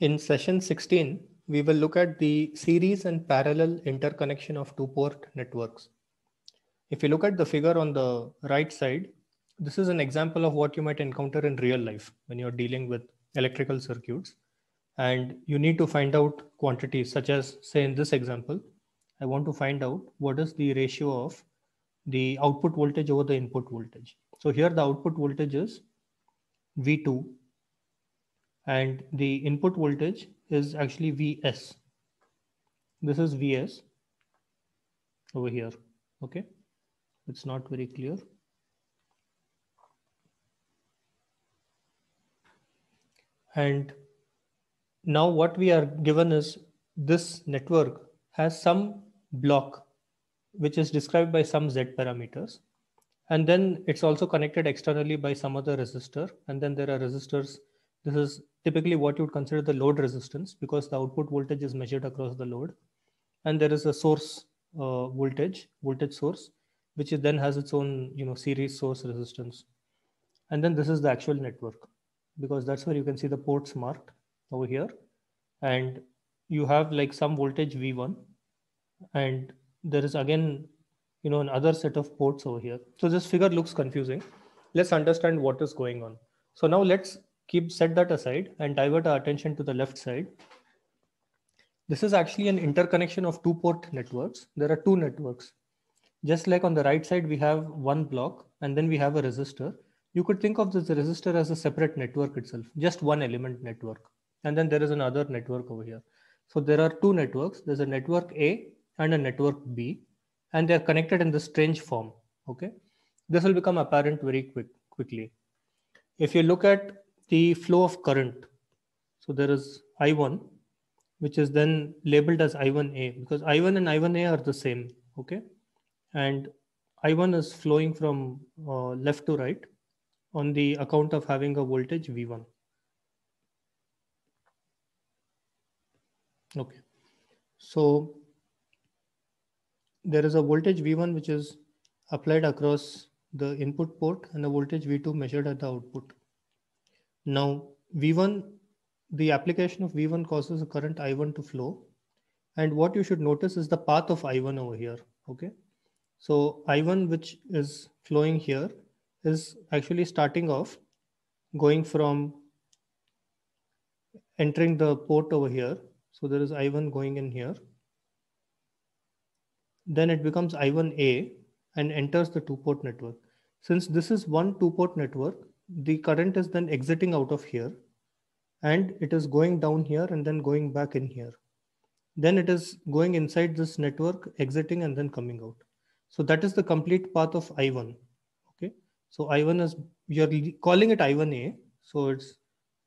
In session 16, we will look at the series and parallel interconnection of two port networks. If you look at the figure on the right side, this is an example of what you might encounter in real life when you're dealing with electrical circuits. And you need to find out quantities such as say in this example, I want to find out what is the ratio of the output voltage over the input voltage. So here the output voltage is V2 and the input voltage is actually Vs. This is Vs over here. Okay. It's not very clear. And now what we are given is this network has some block which is described by some Z parameters. And then it's also connected externally by some other resistor. And then there are resistors this is typically what you would consider the load resistance because the output voltage is measured across the load. And there is a source uh, voltage, voltage source, which then has its own you know, series source resistance. And then this is the actual network because that's where you can see the ports marked over here. And you have like some voltage V1 and there is again you know another set of ports over here so this figure looks confusing let's understand what is going on so now let's keep set that aside and divert our attention to the left side. This is actually an interconnection of two port networks. There are two networks. Just like on the right side, we have one block and then we have a resistor. You could think of this resistor as a separate network itself, just one element network. And then there is another network over here. So there are two networks. There's a network A and a network B, and they're connected in this strange form. Okay. This will become apparent very quick quickly. If you look at the flow of current. So there is I1, which is then labeled as I1A because I1 and I1A are the same. Okay. And I1 is flowing from uh, left to right on the account of having a voltage V1. Okay. So there is a voltage V1 which is applied across the input port and a voltage V2 measured at the output. Now, V1, the application of V1 causes a current I1 to flow. And what you should notice is the path of I1 over here, okay? So I1, which is flowing here, is actually starting off going from entering the port over here. So there is I1 going in here. Then it becomes I1A and enters the two port network. Since this is one two port network, the current is then exiting out of here and it is going down here and then going back in here. Then it is going inside this network, exiting and then coming out. So that is the complete path of I1. Okay. So I1 is, you're calling it I1A. So it's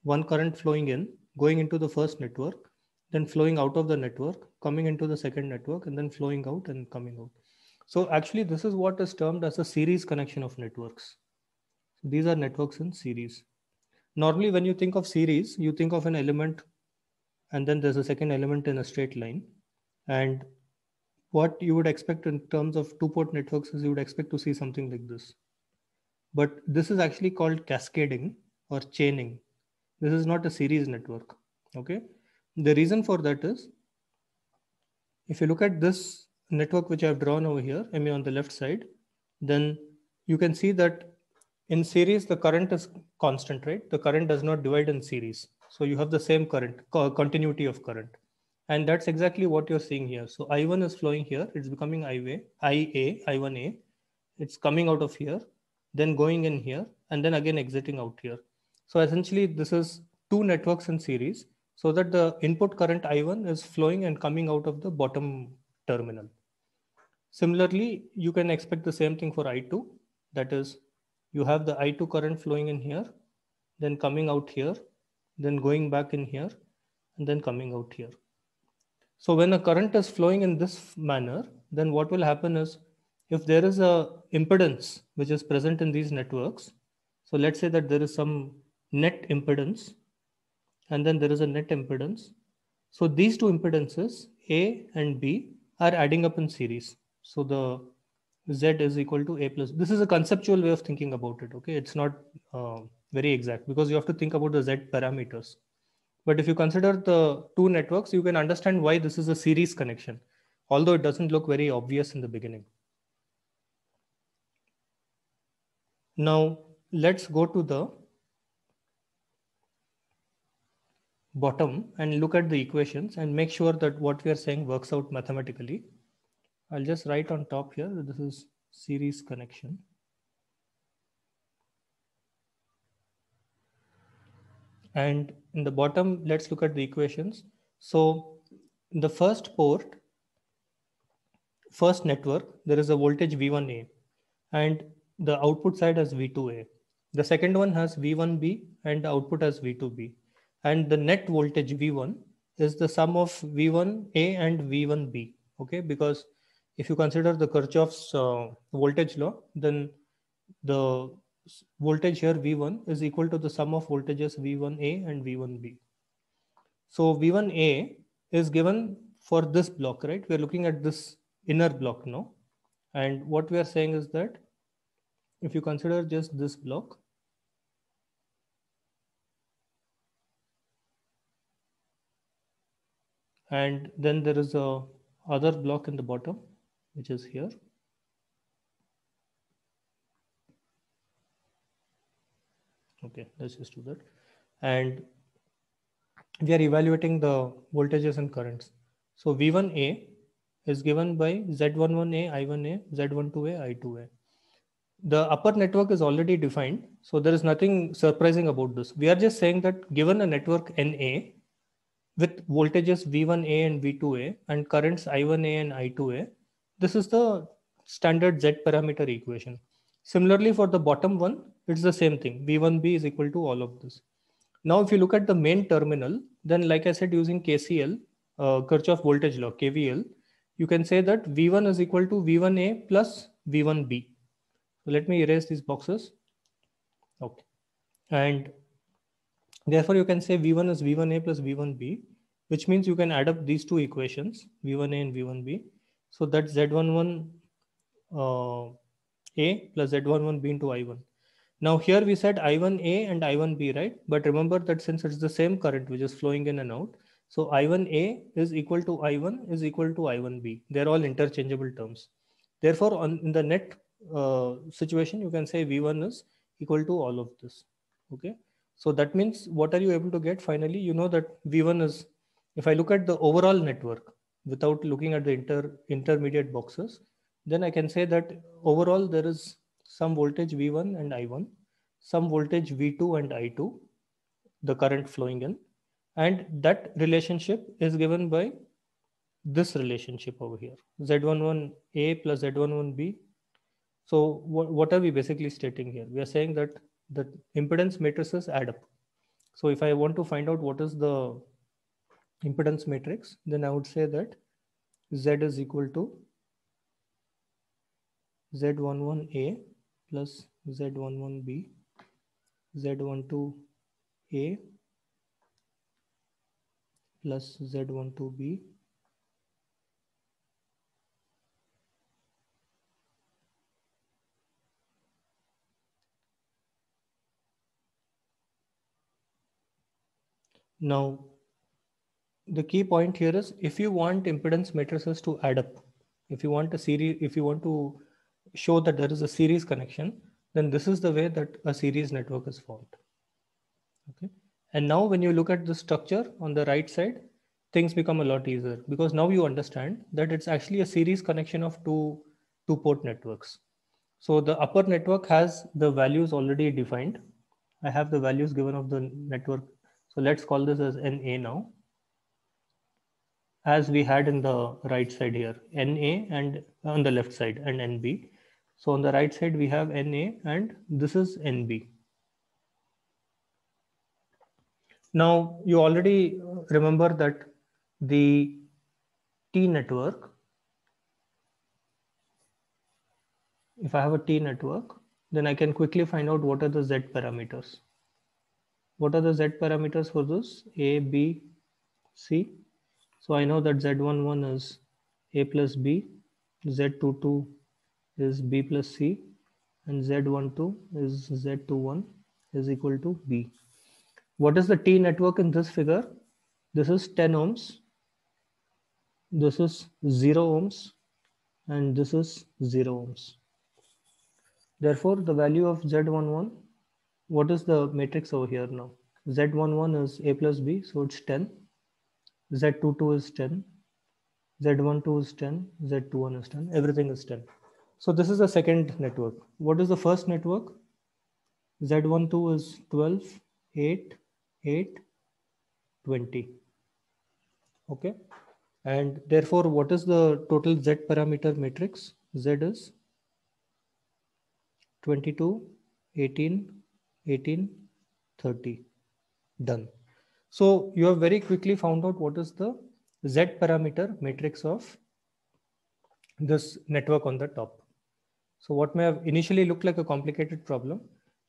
one current flowing in, going into the first network, then flowing out of the network, coming into the second network, and then flowing out and coming out. So actually, this is what is termed as a series connection of networks these are networks in series. Normally, when you think of series, you think of an element and then there's a second element in a straight line. And what you would expect in terms of two port networks is you would expect to see something like this. But this is actually called cascading or chaining. This is not a series network. Okay. The reason for that is if you look at this network which I've drawn over here, I mean on the left side, then you can see that in series, the current is constant, right? The current does not divide in series. So you have the same current, continuity of current. And that's exactly what you're seeing here. So I1 is flowing here. It's becoming IA, IA, I1A. It's coming out of here, then going in here, and then again exiting out here. So essentially, this is two networks in series so that the input current I1 is flowing and coming out of the bottom terminal. Similarly, you can expect the same thing for I2, that is you have the I2 current flowing in here, then coming out here, then going back in here, and then coming out here. So when a current is flowing in this manner, then what will happen is if there is a impedance which is present in these networks, so let's say that there is some net impedance and then there is a net impedance. So these two impedances A and B are adding up in series. So the z is equal to a plus this is a conceptual way of thinking about it okay it's not uh, very exact because you have to think about the z parameters but if you consider the two networks you can understand why this is a series connection although it doesn't look very obvious in the beginning now let's go to the bottom and look at the equations and make sure that what we are saying works out mathematically I'll just write on top here this is series connection. And in the bottom, let's look at the equations. So the first port, first network, there is a voltage V1A and the output side has V2A. The second one has V1B and the output has V2B. And the net voltage V1 is the sum of V1A and V1B, okay? Because if you consider the Kirchhoff's uh, voltage law, then the voltage here V1 is equal to the sum of voltages V1A and V1B. So V1A is given for this block, right? We're looking at this inner block now. And what we are saying is that if you consider just this block, and then there is a other block in the bottom which is here. Okay, let's just do that. And we are evaluating the voltages and currents. So V1A is given by Z11A, I1A, Z12A, I2A. The upper network is already defined. So there is nothing surprising about this. We are just saying that given a network NA with voltages V1A and V2A and currents I1A and I2A, this is the standard Z parameter equation. Similarly, for the bottom one, it's the same thing. V1b is equal to all of this. Now, if you look at the main terminal, then like I said, using KCL, uh, Kirchhoff voltage law, KVL, you can say that V1 is equal to V1a plus V1b. So let me erase these boxes. Okay. And therefore you can say V1 is V1a plus V1b, which means you can add up these two equations, V1a and V1b, so that's Z11 uh, A plus Z11B into I1. Now here we said I1A and I1B, right? But remember that since it's the same current which is flowing in and out, so I1A is equal to I1 is equal to I1B. They're all interchangeable terms. Therefore, on, in the net uh, situation, you can say V1 is equal to all of this. Okay. So that means what are you able to get finally? You know that V1 is, if I look at the overall network, without looking at the inter, intermediate boxes, then I can say that overall there is some voltage V1 and I1, some voltage V2 and I2, the current flowing in, and that relationship is given by this relationship over here, Z11A plus Z11B. So what what are we basically stating here? We are saying that the impedance matrices add up. So if I want to find out what is the impedance matrix, then I would say that Z is equal to Z11A plus Z11B, Z12A plus Z12B Now the key point here is if you want impedance matrices to add up, if you want a series, if you want to show that there is a series connection, then this is the way that a series network is formed. Okay. And now when you look at the structure on the right side, things become a lot easier because now you understand that it's actually a series connection of two, two port networks. So the upper network has the values already defined. I have the values given of the network. So let's call this as NA now as we had in the right side here, Na and on the left side and Nb. So on the right side, we have Na and this is Nb. Now you already remember that the T network, if I have a T network, then I can quickly find out what are the Z parameters. What are the Z parameters for this? A, B, C, so I know that Z11 is A plus B, Z22 is B plus C, and Z12 is Z21 is equal to B. What is the T network in this figure? This is 10 ohms, this is 0 ohms, and this is 0 ohms. Therefore, the value of Z11, what is the matrix over here now? Z11 is A plus B, so it's 10. Z22 is 10, Z12 is 10, Z21 is 10, everything is 10. So this is the second network. What is the first network? Z12 is 12, 8, 8, 20. Okay. And therefore, what is the total Z parameter matrix? Z is 22, 18, 18, 30. Done. So you have very quickly found out what is the Z parameter matrix of this network on the top. So what may have initially looked like a complicated problem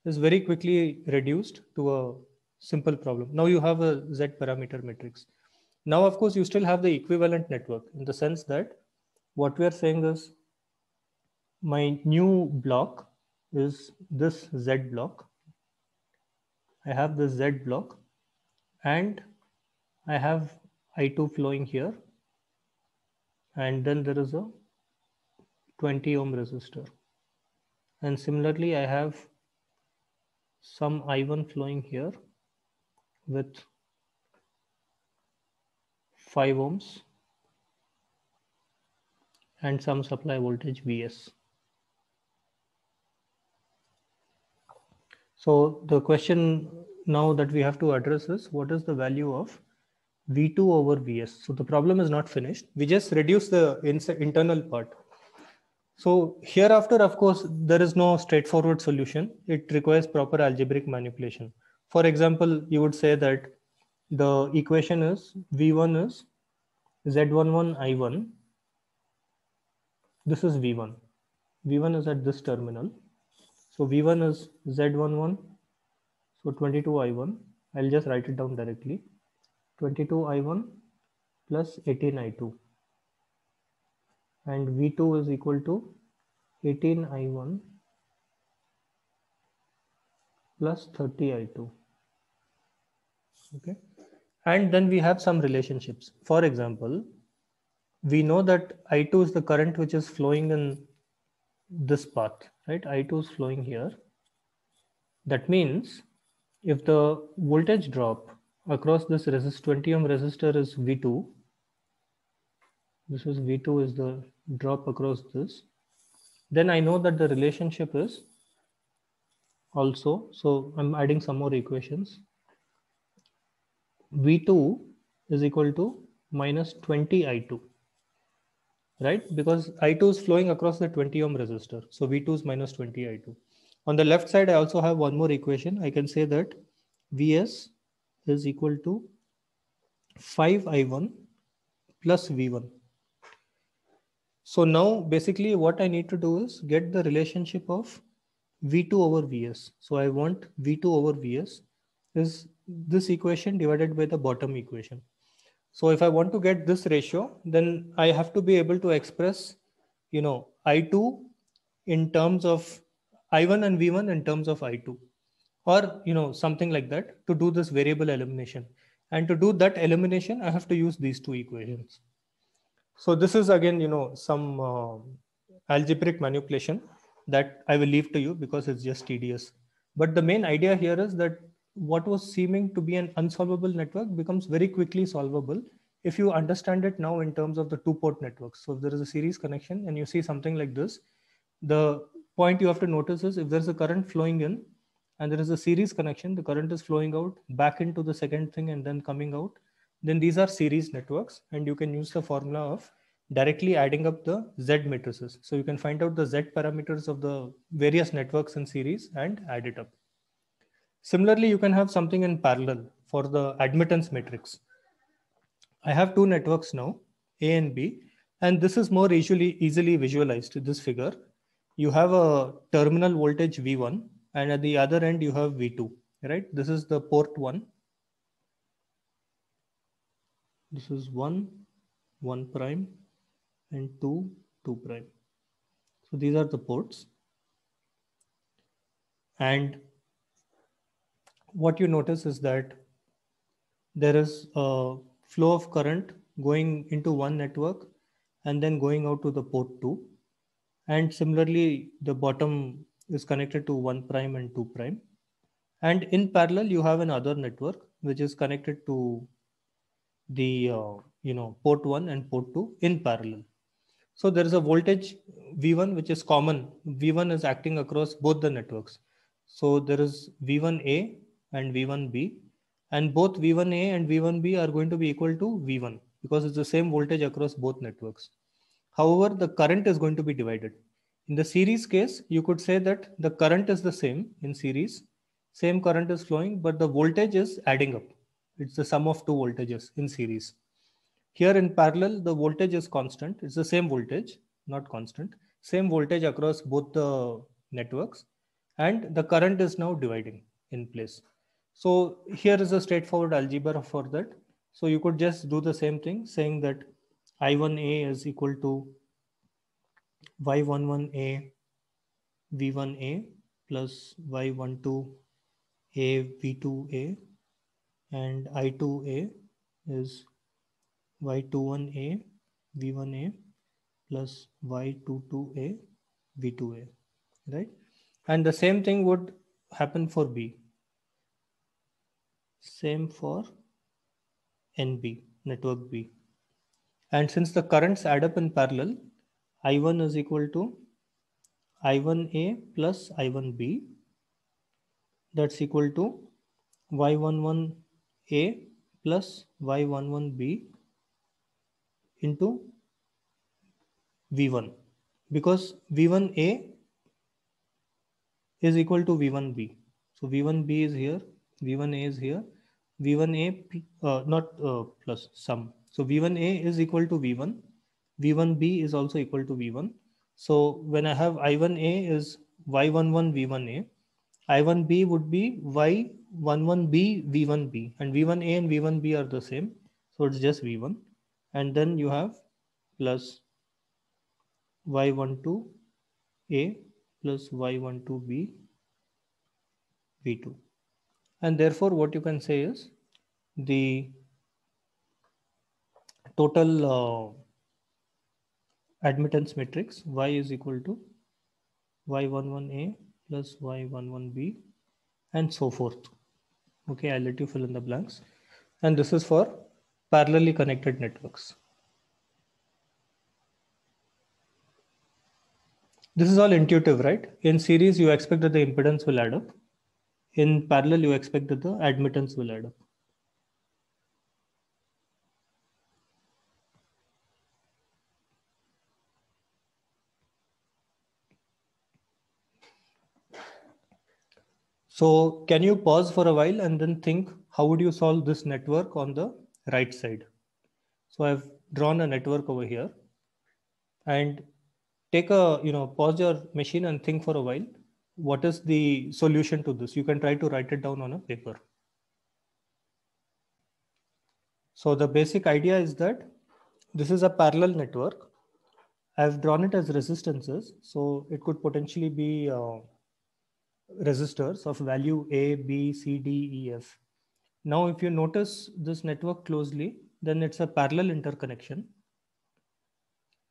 is very quickly reduced to a simple problem. Now you have a Z parameter matrix. Now, of course, you still have the equivalent network in the sense that what we are saying is my new block is this Z block. I have this Z block and I have I2 flowing here. And then there is a 20 ohm resistor. And similarly, I have some I1 flowing here with 5 ohms and some supply voltage Vs. So the question now that we have to address is what is the value of V2 over Vs. So the problem is not finished. We just reduce the internal part. So hereafter, of course, there is no straightforward solution. It requires proper algebraic manipulation. For example, you would say that the equation is V1 is Z11 I1. This is V1. V1 is at this terminal. So V1 is Z11 so 22I1, I'll just write it down directly. 22I1 plus 18I2. And V2 is equal to 18I1 plus 30I2. Okay. And then we have some relationships. For example, we know that I2 is the current which is flowing in this path, right? I2 is flowing here. That means if the voltage drop across this resist 20 ohm resistor is V2, this is V2 is the drop across this, then I know that the relationship is also, so I'm adding some more equations. V2 is equal to minus 20 I2, right? Because I2 is flowing across the 20 ohm resistor. So V2 is minus 20 I2. On the left side, I also have one more equation. I can say that Vs is equal to 5i1 plus v1. So now basically what I need to do is get the relationship of v2 over vs. So I want v2 over vs is this equation divided by the bottom equation. So if I want to get this ratio, then I have to be able to express, you know, i2 in terms of i1 and v1 in terms of i2 or you know something like that to do this variable elimination and to do that elimination i have to use these two equations so this is again you know some uh, algebraic manipulation that i will leave to you because it's just tedious but the main idea here is that what was seeming to be an unsolvable network becomes very quickly solvable if you understand it now in terms of the two port networks so if there is a series connection and you see something like this the point you have to notice is if there's a current flowing in and there is a series connection, the current is flowing out back into the second thing and then coming out, then these are series networks and you can use the formula of directly adding up the Z matrices. So you can find out the Z parameters of the various networks in series and add it up. Similarly, you can have something in parallel for the admittance matrix. I have two networks now, A and B, and this is more easily, easily visualized, this figure you have a terminal voltage V1 and at the other end you have V2, right? This is the port one. This is one, one prime and two, two prime. So these are the ports. And what you notice is that there is a flow of current going into one network and then going out to the port two and similarly the bottom is connected to 1 prime and 2 prime and in parallel you have another network which is connected to the uh, you know port 1 and port 2 in parallel so there is a voltage v1 which is common v1 is acting across both the networks so there is v1a and v1b and both v1a and v1b are going to be equal to v1 because it's the same voltage across both networks However, the current is going to be divided. In the series case, you could say that the current is the same in series. Same current is flowing, but the voltage is adding up. It's the sum of two voltages in series. Here in parallel, the voltage is constant. It's the same voltage, not constant. Same voltage across both the networks. And the current is now dividing in place. So here is a straightforward algebra for that. So you could just do the same thing saying that I1A is equal to Y11A V1A plus Y12A V2A and I2A is Y21A V1A plus Y22A V2A, right? And the same thing would happen for B. Same for NB, network B. And since the currents add up in parallel, I1 is equal to I1A plus I1B. That's equal to Y11A plus Y11B into V1 because V1A is equal to V1B. So V1B is here, V1A is here, V1A uh, not uh, plus sum so V1A is equal to V1. V1B is also equal to V1. So when I have I1A is Y11 V1A, I1B would be Y11B V1B and V1A and V1B are the same. So it's just V1 and then you have plus Y12A plus Y12B V2. And therefore what you can say is the total uh, admittance matrix y is equal to y11a plus y11b and so forth. Okay, I'll let you fill in the blanks. And this is for parallelly connected networks. This is all intuitive, right? In series, you expect that the impedance will add up. In parallel, you expect that the admittance will add up. So can you pause for a while and then think how would you solve this network on the right side? So I've drawn a network over here and take a, you know, pause your machine and think for a while. What is the solution to this? You can try to write it down on a paper. So the basic idea is that this is a parallel network. I've drawn it as resistances. So it could potentially be uh, resistors of value A, B, C, D, E, F. Now, if you notice this network closely, then it's a parallel interconnection.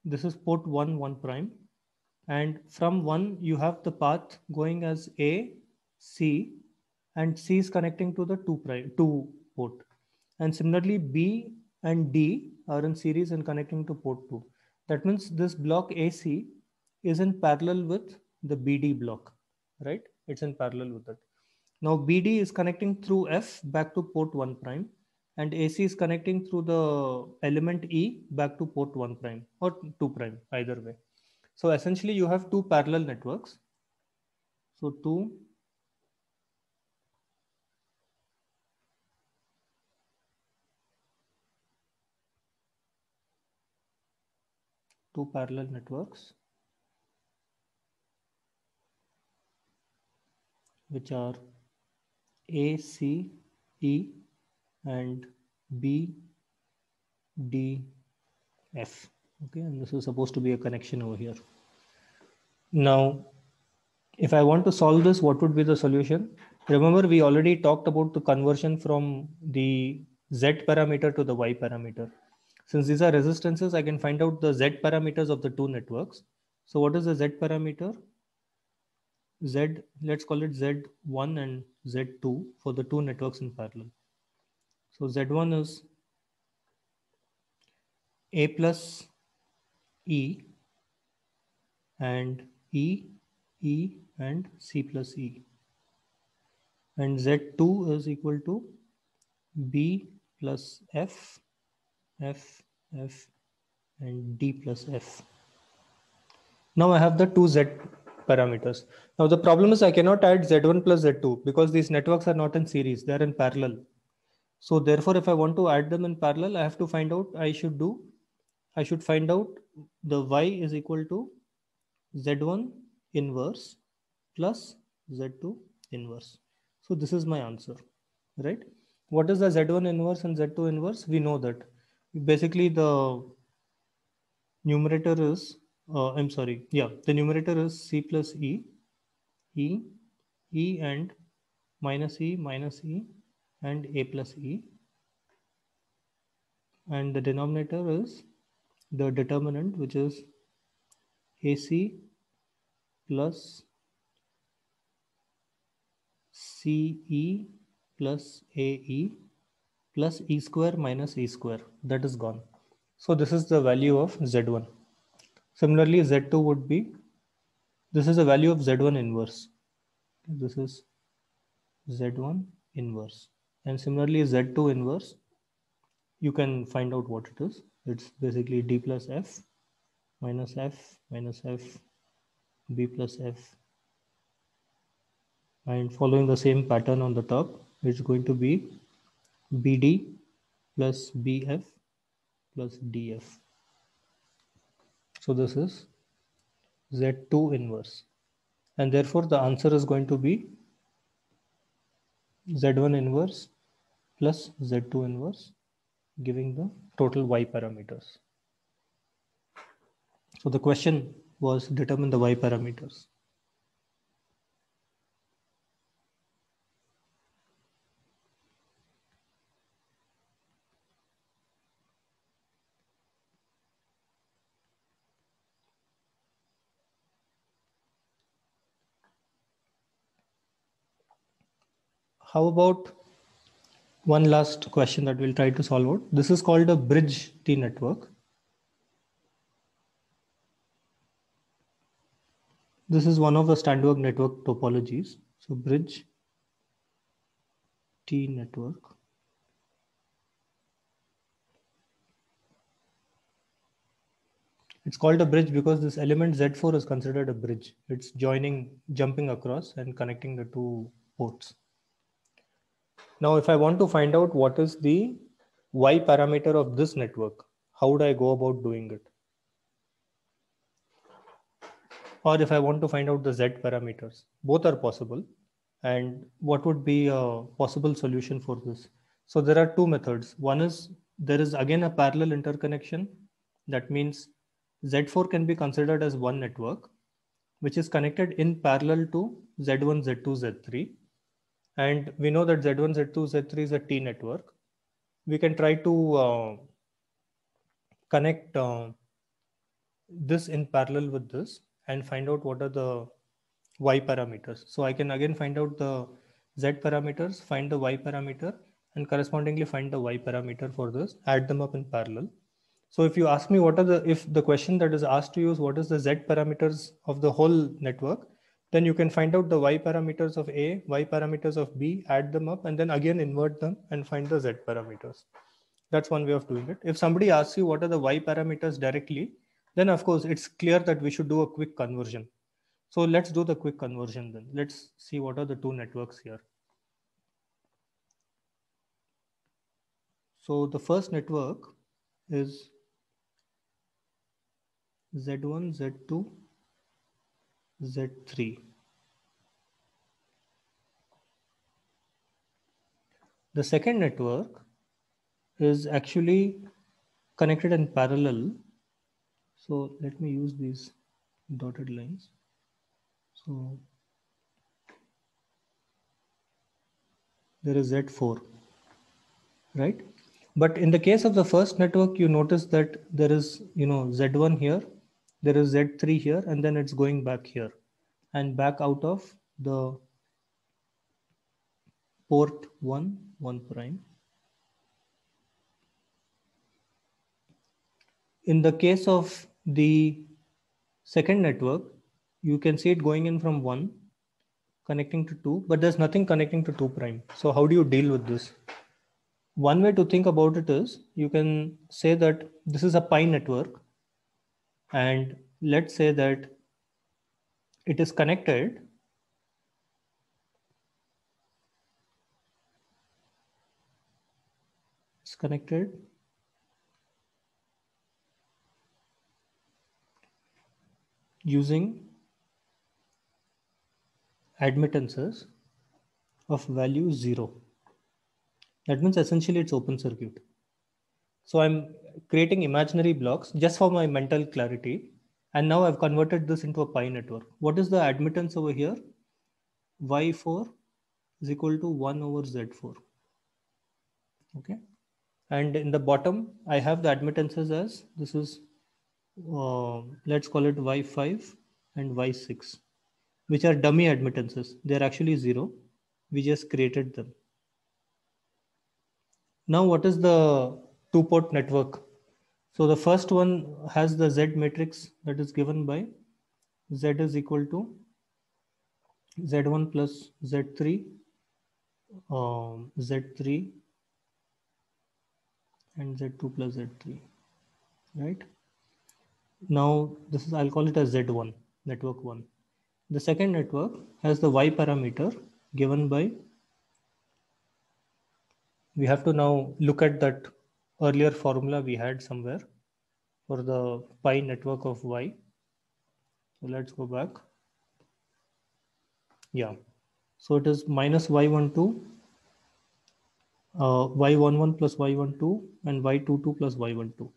This is port 1, 1 prime. And from 1, you have the path going as A, C, and C is connecting to the 2 prime 2 port. And similarly, B and D are in series and connecting to port 2. That means this block AC is in parallel with the BD block, right? it's in parallel with it. Now BD is connecting through F back to port 1 prime and AC is connecting through the element E back to port 1 prime or 2 prime either way. So essentially you have two parallel networks. So two two parallel networks which are A, C, E, and B, D, F. Okay, and this is supposed to be a connection over here. Now, if I want to solve this, what would be the solution? Remember, we already talked about the conversion from the Z parameter to the Y parameter. Since these are resistances, I can find out the Z parameters of the two networks. So what is the Z parameter? Z, let's call it Z1 and Z2 for the two networks in parallel. So Z1 is A plus E and E, E and C plus E. And Z2 is equal to B plus F, F, F and D plus F. Now I have the two Z parameters. Now the problem is I cannot add Z1 plus Z2 because these networks are not in series, they're in parallel. So therefore, if I want to add them in parallel, I have to find out I should do, I should find out the Y is equal to Z1 inverse plus Z2 inverse. So this is my answer, right? What is the Z1 inverse and Z2 inverse? We know that basically the numerator is uh, I'm sorry. Yeah, the numerator is C plus E, E, E and minus E, minus E and A plus E. And the denominator is the determinant, which is AC plus CE plus AE plus E square minus E square. That is gone. So this is the value of Z1. Similarly, Z2 would be, this is the value of Z1 inverse. This is Z1 inverse. And similarly, Z2 inverse, you can find out what it is. It's basically D plus F minus F minus F B plus F. And following the same pattern on the top, it's going to be BD plus BF plus DF. So this is Z2 inverse. And therefore the answer is going to be Z1 inverse plus Z2 inverse giving the total Y parameters. So the question was determine the Y parameters. how about one last question that we'll try to solve out? This is called a bridge T network. This is one of the standard network topologies. So bridge T network. It's called a bridge because this element Z4 is considered a bridge. It's joining, jumping across and connecting the two ports. Now, if I want to find out what is the y parameter of this network, how would I go about doing it? Or if I want to find out the z parameters, both are possible. And what would be a possible solution for this? So there are two methods. One is there is again a parallel interconnection. That means Z4 can be considered as one network, which is connected in parallel to Z1, Z2, Z3. And we know that Z1, Z2, Z3 is a T network. We can try to uh, connect uh, this in parallel with this and find out what are the y parameters. So I can again find out the z parameters, find the y parameter, and correspondingly find the y parameter for this, add them up in parallel. So if you ask me what are the, if the question that is asked to you is what is the z parameters of the whole network, then you can find out the y parameters of A, y parameters of B, add them up, and then again invert them and find the z parameters. That's one way of doing it. If somebody asks you what are the y parameters directly, then of course it's clear that we should do a quick conversion. So let's do the quick conversion then. Let's see what are the two networks here. So the first network is Z1, Z2, Z3. The second network is actually connected in parallel. So let me use these dotted lines. So there is Z4, right? But in the case of the first network, you notice that there is, you know, Z1 here there is Z3 here, and then it's going back here and back out of the port 1, 1 prime. In the case of the second network, you can see it going in from 1, connecting to 2, but there's nothing connecting to 2 prime. So how do you deal with this? One way to think about it is you can say that this is a pi network and let's say that it is connected it's connected using admittances of value 0 that means essentially it's open circuit so I'm creating imaginary blocks just for my mental clarity. And now I've converted this into a pi network. What is the admittance over here? Y4 is equal to 1 over Z4. Okay. And in the bottom, I have the admittances as this is, uh, let's call it Y5 and Y6, which are dummy admittances. They're actually zero. We just created them. Now, what is the two port network. So the first one has the Z matrix that is given by Z is equal to Z1 plus Z3, um, Z3 and Z2 plus Z3, right? Now this is, I'll call it as Z1, network one. The second network has the Y parameter given by, we have to now look at that earlier formula we had somewhere for the pi network of y. So let's go back. Yeah. So it is minus y12, uh, y11 plus y12 and y22 plus y12.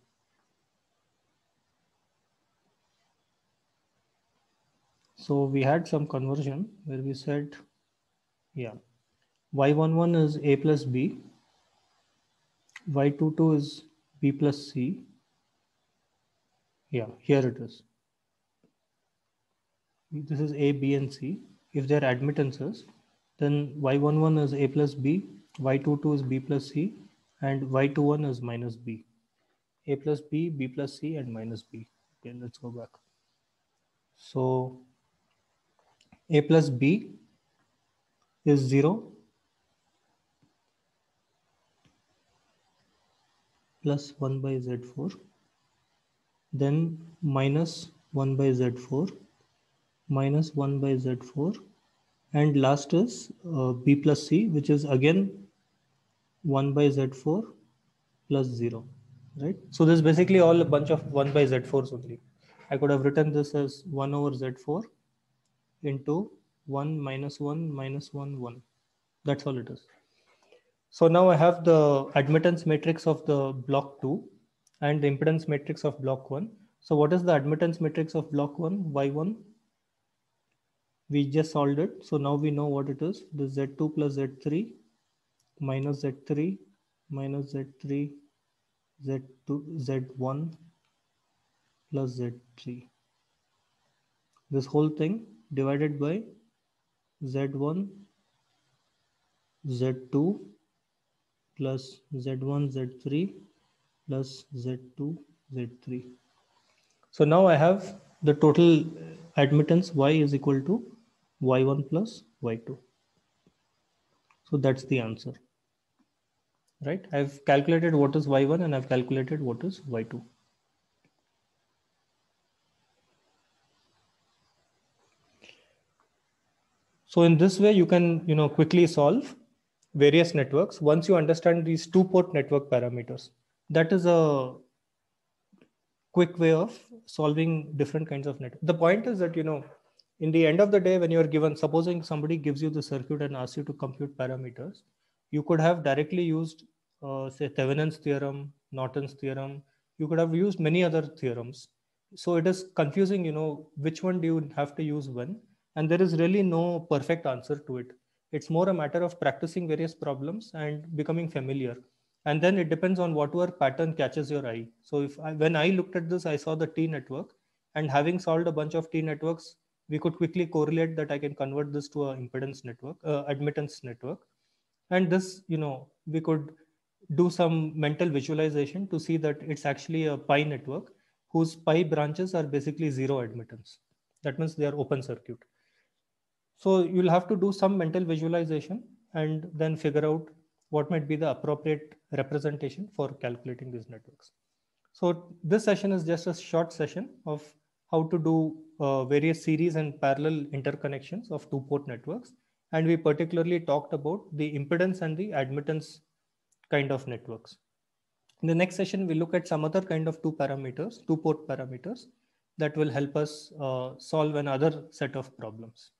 So we had some conversion where we said, yeah, y11 is a plus b y22 is b plus c. Yeah, here it is. This is a, b, and c. If they're admittances, then y11 is a plus b, y22 is b plus c, and y21 is minus b. a plus b, b plus c, and minus b. Okay, let's go back. So a plus b is 0 plus 1 by z4 then minus 1 by z4 minus 1 by z4 and last is uh, b plus c which is again 1 by z4 plus 0 right so this is basically all a bunch of 1 by z4s only i could have written this as 1 over z4 into 1 minus 1 minus 1 1 that's all it is so now I have the admittance matrix of the block two and the impedance matrix of block one. So what is the admittance matrix of block one, Y1? We just solved it. So now we know what it is. The Z2 plus Z3 minus Z3 minus Z3, Z2, Z1 plus Z3. This whole thing divided by Z1, Z2, plus Z1, Z3 plus Z2, Z3. So now I have the total admittance Y is equal to Y1 plus Y2. So that's the answer, right? I've calculated what is Y1 and I've calculated what is Y2. So in this way, you can you know quickly solve various networks once you understand these two port network parameters. That is a quick way of solving different kinds of net. The point is that, you know, in the end of the day, when you're given, supposing somebody gives you the circuit and asks you to compute parameters, you could have directly used, uh, say, Thevenin's theorem, Norton's theorem. You could have used many other theorems. So it is confusing, you know, which one do you have to use when? And there is really no perfect answer to it. It's more a matter of practicing various problems and becoming familiar. And then it depends on what whatever pattern catches your eye. So if I, when I looked at this, I saw the T network and having solved a bunch of T networks, we could quickly correlate that I can convert this to a impedance network, uh, admittance network. And this, you know, we could do some mental visualization to see that it's actually a pi network whose pi branches are basically zero admittance. That means they are open circuit. So you'll have to do some mental visualization and then figure out what might be the appropriate representation for calculating these networks. So this session is just a short session of how to do uh, various series and parallel interconnections of two port networks. And we particularly talked about the impedance and the admittance kind of networks. In the next session, we look at some other kind of two parameters, two port parameters that will help us uh, solve another set of problems.